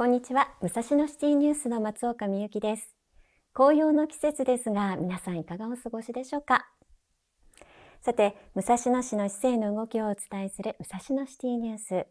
こんにちは武蔵野シティニュースの松岡美由紀です紅葉の季節ですが皆さんいかがお過ごしでしょうかさて武蔵野市の市政の動きをお伝えする武蔵野シティニュース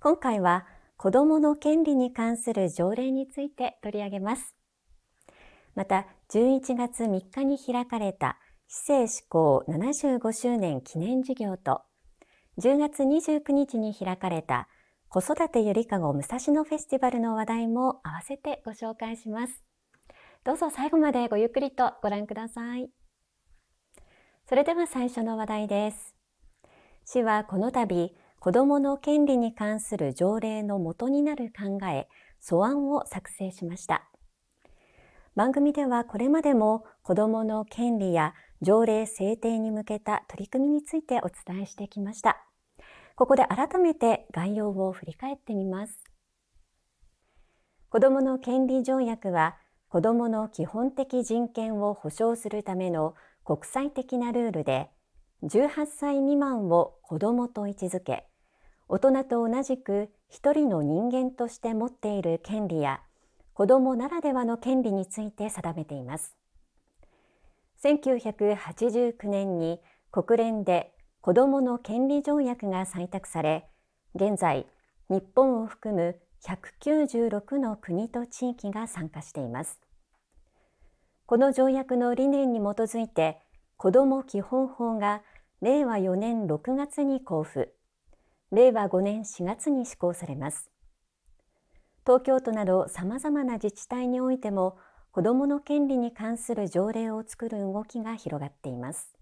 今回は子どもの権利に関する条例について取り上げますまた11月3日に開かれた市政施行75周年記念事業と10月29日に開かれた子育てゆりかご武蔵野フェスティバルの話題も合わせてご紹介します。どうぞ最後までごゆっくりとご覧ください。それでは最初の話題です。市はこの度、子どもの権利に関する条例の元になる考え、素案を作成しました。番組ではこれまでも子どもの権利や条例制定に向けた取り組みについてお伝えしてきました。ここで改めて概要を振り返ってみます。子どもの権利条約は、子どもの基本的人権を保障するための国際的なルールで、18歳未満を子どもと位置づけ、大人と同じく一人の人間として持っている権利や、子どもならではの権利について定めています。1989年に国連で子どもの権利条約が採択され現在日本を含む196の国と地域が参加していますこの条約の理念に基づいて子ども基本法が令和4年6月に交付令和5年4月に施行されます東京都などさまざまな自治体においても子どもの権利に関する条例を作る動きが広がっています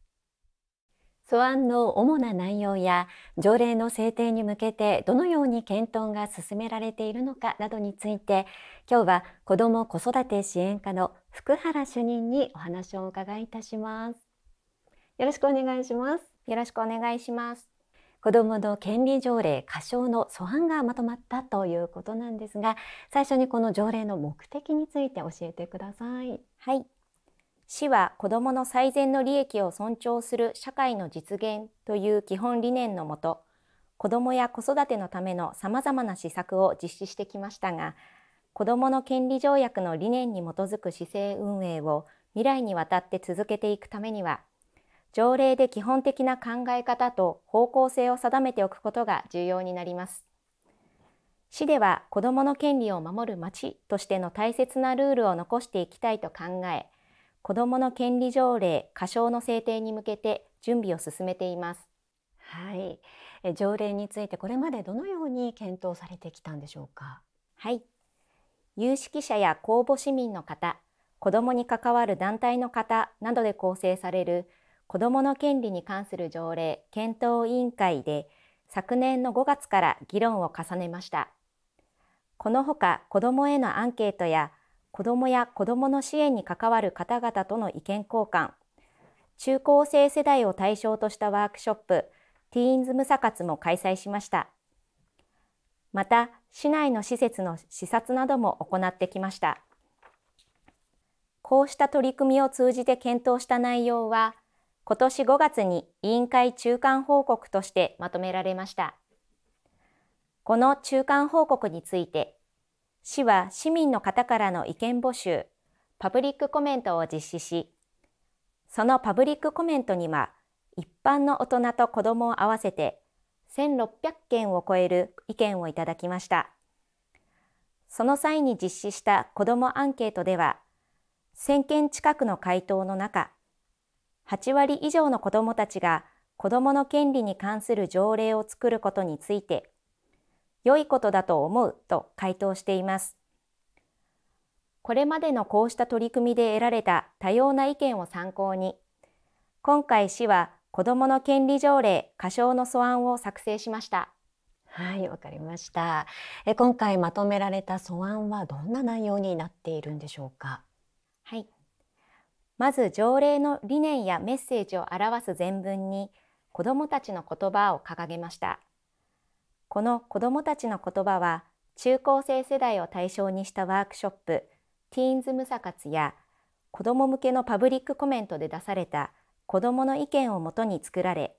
素案の主な内容や条例の制定に向けてどのように検討が進められているのかなどについて今日は子ども子育て支援課の福原主任にお話をお伺いいたしますよろしくお願いしますよろしくお願いします子どもの権利条例過少の素案がまとまったということなんですが最初にこの条例の目的について教えてくださいはい市は子どもの最善の利益を尊重する社会の実現という基本理念のもと子どもや子育てのためのさまざまな施策を実施してきましたが子どもの権利条約の理念に基づく市政運営を未来にわたって続けていくためには条例で基本的な考え方と方向性を定めておくことが重要になります。市では子どもの権利を守る町としての大切なルールを残していきたいと考え子どもの権利条例過小の制定に向けて準備を進めています。はい、条例についてこれまでどのように検討されてきたんでしょうか。はい、有識者や公募市民の方、子どもに関わる団体の方などで構成される子どもの権利に関する条例検討委員会で昨年の5月から議論を重ねました。このほか子どもへのアンケートや子どもや子どもの支援に関わる方々との意見交換中高生世代を対象としたワークショップティーンズムサ活も開催しましたまた市内の施設の視察なども行ってきましたこうした取り組みを通じて検討した内容は今年5月に委員会中間報告としてまとめられましたこの中間報告について市は市民の方からの意見募集、パブリックコメントを実施し、そのパブリックコメントには、一般の大人と子供を合わせて1600件を超える意見をいただきました。その際に実施した子供アンケートでは、1000件近くの回答の中、8割以上の子供たちが子供の権利に関する条例を作ることについて良いことだと思うと回答しています。これまでのこうした取り組みで得られた多様な意見を参考に、今回市は子どもの権利条例過小の素案を作成しました。はい、わかりました。え今回まとめられた素案はどんな内容になっているんでしょうか。はい。まず条例の理念やメッセージを表す前文に子どもたちの言葉を掲げました。この子どもたちの言葉は中高生世代を対象にしたワークショップティーンズ無差活や子ども向けのパブリックコメントで出された子どもの意見をもとに作られ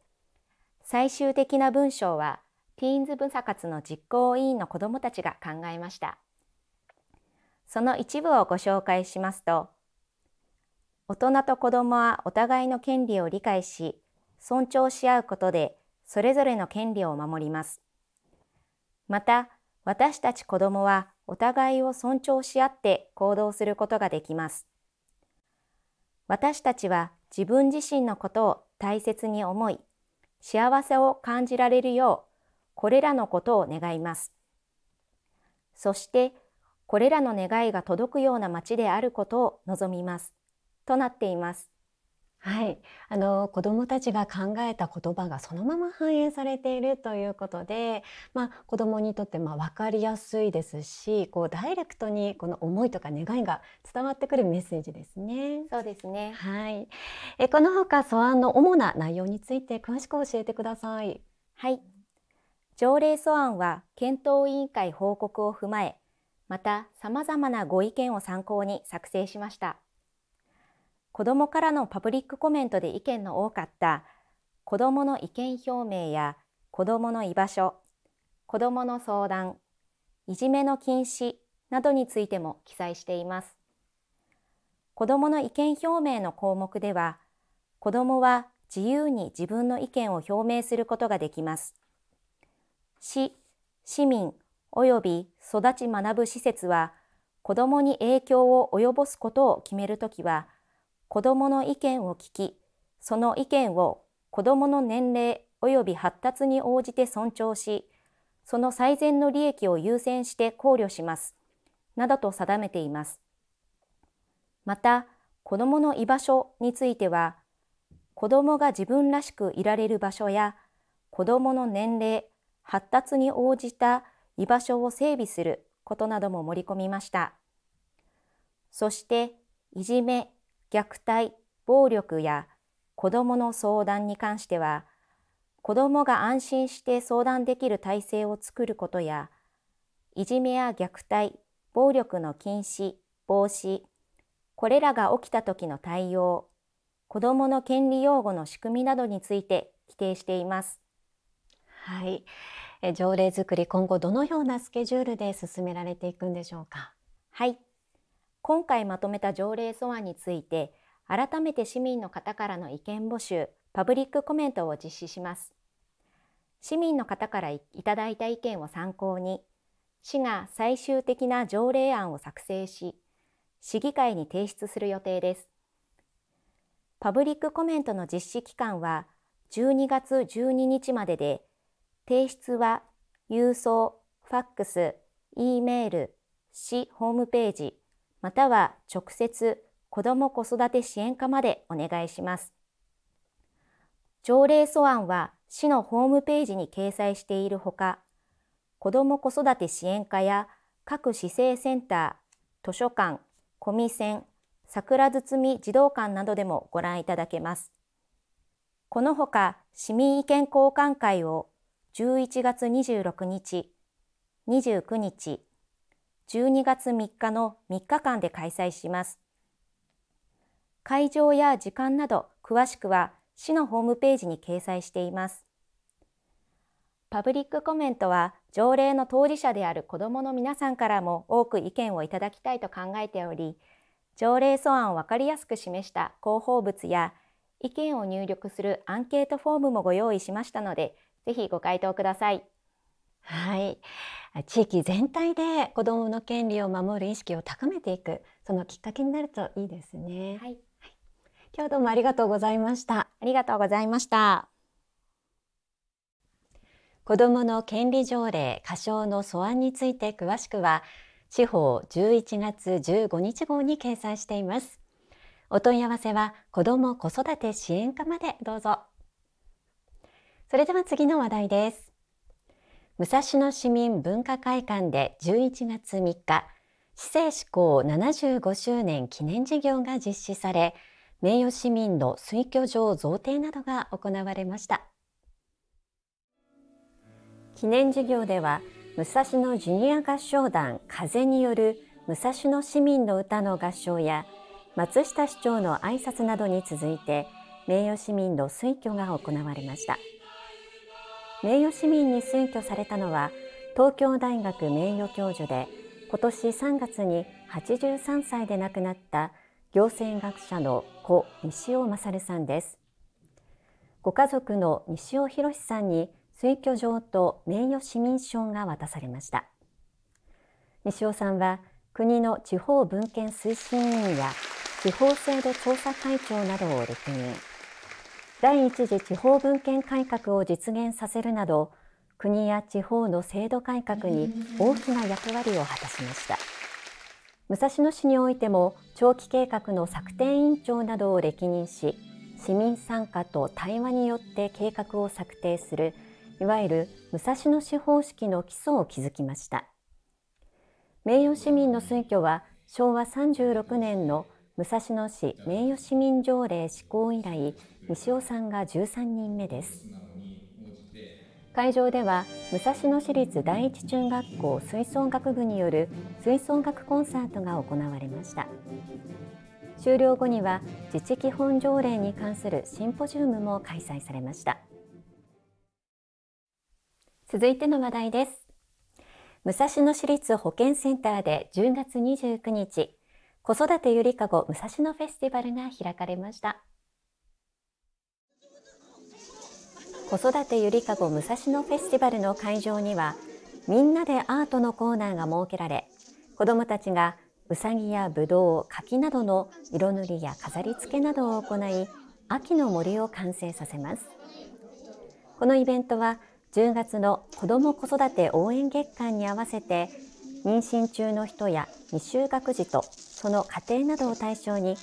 最終的な文章はティーンズ無差活の実行委員の子どもたちが考えましたその一部をご紹介しますと大人と子どもはお互いの権利を理解し尊重し合うことでそれぞれの権利を守りますまた私たち子供はお互いを尊重し合って行動することができます私たちは自分自身のことを大切に思い幸せを感じられるようこれらのことを願いますそしてこれらの願いが届くような町であることを望みますとなっていますはい、あの子どもたちが考えた言葉がそのまま反映されているということで、まあ、子どもにとってまあ分かりやすいですしこうダイレクトにこの思いとか願いが伝わってくるメッセージですね。そうですね、はい、えこのほか素案の主な内容について詳しく教えてください。はい条例素案は検討委員会報告を踏まえまたさまざまなご意見を参考に作成しました。子どもからのパブリックコメントで意見の多かった子どもの意見表明や子どもの居場所子どもの相談いじめの禁止などについても記載しています子どもの意見表明の項目では子どもは自由に自分の意見を表明することができます市市民及び育ち学ぶ施設は子どもに影響を及ぼすことを決めるときは子どもの意見を聞き、その意見を子どもの年齢及び発達に応じて尊重し、その最善の利益を優先して考慮します、などと定めています。また、子どもの居場所については、子どもが自分らしくいられる場所や、子どもの年齢、発達に応じた居場所を整備することなども盛り込みました。そして、いじめ虐待、暴力や子どもの相談に関しては、子どもが安心して相談できる体制を作ることや、いじめや虐待、暴力の禁止、防止、これらが起きた時の対応、子どもの権利擁護の仕組みなどについて規定しています。はい、条例作り今後どのようなスケジュールで進められていくんでしょうか。はい、今回まとめた条例素案について改めて市民の方からの意見募集パブリックコメントを実施します市民の方からいただいた意見を参考に市が最終的な条例案を作成し市議会に提出する予定ですパブリックコメントの実施期間は12月12日までで提出は郵送、ファックス、E メール、市ホームページ、または直接子ども子育て支援課までお願いします。条例素案は市のホームページに掲載しているほか、子ども子育て支援課や各市政センター、図書館、コミセン、桜堤児童館などでもご覧いただけます。このほか市民意見交換会を11月26日、29日、12月3日の3日間で開催します。会場や時間など詳しくは市のホームページに掲載しています。パブリックコメントは条例の当事者である子どもの皆さんからも多く意見をいただきたいと考えており条例素案を分かりやすく示した広報物や意見を入力するアンケートフォームもご用意しましたのでぜひご回答ください。はい、地域全体で子どもの権利を守る意識を高めていくそのきっかけになるといいですね。はい、はい、今日どうもありがとうございました。ありがとうございました。子どもの権利条例過少の素案について詳しくは司法11月15日号に掲載しています。お問い合わせは子ども子育て支援課までどうぞ。それでは次の話題です。武蔵野市民文化会館で11月3日市政施行75周年記念事業が実施され名誉市民の推挙状贈呈などが行われました記念事業では武蔵野ジュニア合唱団風による武蔵野市民の歌の合唱や松下市長の挨拶などに続いて名誉市民の推挙が行われました。名誉市民に選挙されたのは東京大学名誉教授で今年3月に83歳で亡くなった行政学者の子西尾勝さんですご家族の西尾博さんに推挙状と名誉市民賞が渡されました西尾さんは国の地方文献推進委員や地方制度調査会長などを歴任第一次地方文献改革を実現させるなど国や地方の制度改革に大きな役割を果たしました武蔵野市においても長期計画の策定委員長などを歴任し市民参加と対話によって計画を策定するいわゆる武蔵野市方式の基礎を築きました名誉市民の選挙は昭和36年の武蔵野市名誉市民条例施行以来西尾さんが13人目です会場では武蔵野市立第一中学校吹奏楽部による吹奏楽コンサートが行われました終了後には自治基本条例に関するシンポジウムも開催されました続いての話題です武蔵野市立保健センターで10月29日子育てゆりかご武蔵野フェスティバルが開かれました子育てゆりかご武蔵野フェスティバルの会場にはみんなでアートのコーナーが設けられ子どもたちがうさぎやぶどう、柿などの色塗りや飾り付けなどを行い秋の森を完成させますこのイベントは10月の子ども子育て応援月間に合わせて妊娠中の人や未就学児とその家庭などを対象に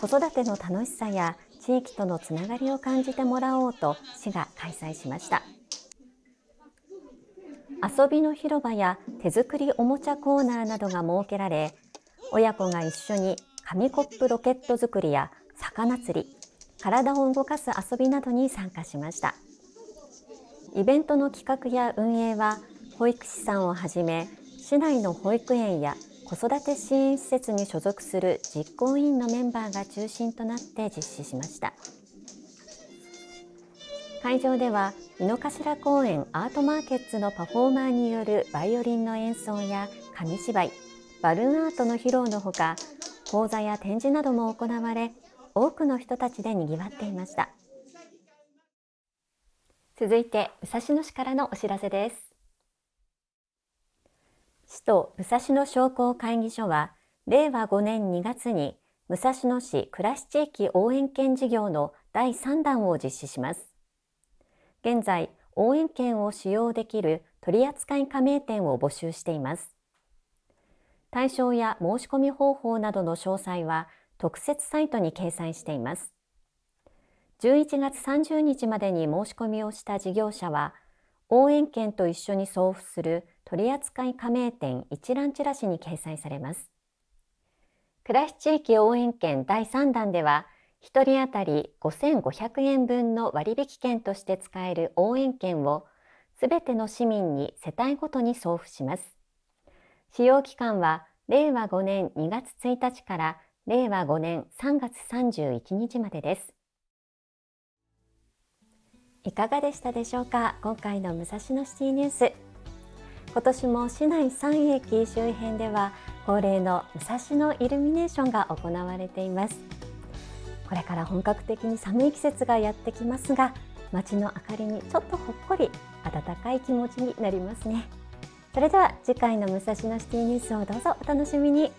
子育ての楽しさや地域とのつながりを感じてもらおうと市が開催しました遊びの広場や手作りおもちゃコーナーなどが設けられ親子が一緒に紙コップロケット作りや魚釣り体を動かす遊びなどに参加しましたイベントの企画や運営は保育士さんをはじめ市内の保育園や子育て支援施設に所属する実行委員のメンバーが中心となって実施しました会場では井の頭公園アートマーケッツのパフォーマーによるバイオリンの演奏や紙芝居バルーンアートの披露のほか講座や展示なども行われ多くの人たちでにぎわっていました続いて武蔵野市からのお知らせです市と武蔵野商工会議所は、令和5年2月に武蔵野市暮らし地域応援券事業の第3弾を実施します。現在、応援券を使用できる取扱加盟店を募集しています。対象や申し込み方法などの詳細は特設サイトに掲載しています。11月30日までに申し込みをした事業者は、応援券と一緒に送付する取扱加盟店一覧チラシに掲載されます。倉敷地域応援券第3弾では、1人当たり5500円分の割引券として使える応援券を、すべての市民に世帯ごとに送付します。使用期間は、令和5年2月1日から令和5年3月31日までです。いかがでしたでしょうか今回の武蔵野シティニュース。今年も市内3駅周辺では恒例の武蔵野イルミネーションが行われていますこれから本格的に寒い季節がやってきますが街の明かりにちょっとほっこり温かい気持ちになりますねそれでは次回の武蔵野シティニュースをどうぞお楽しみに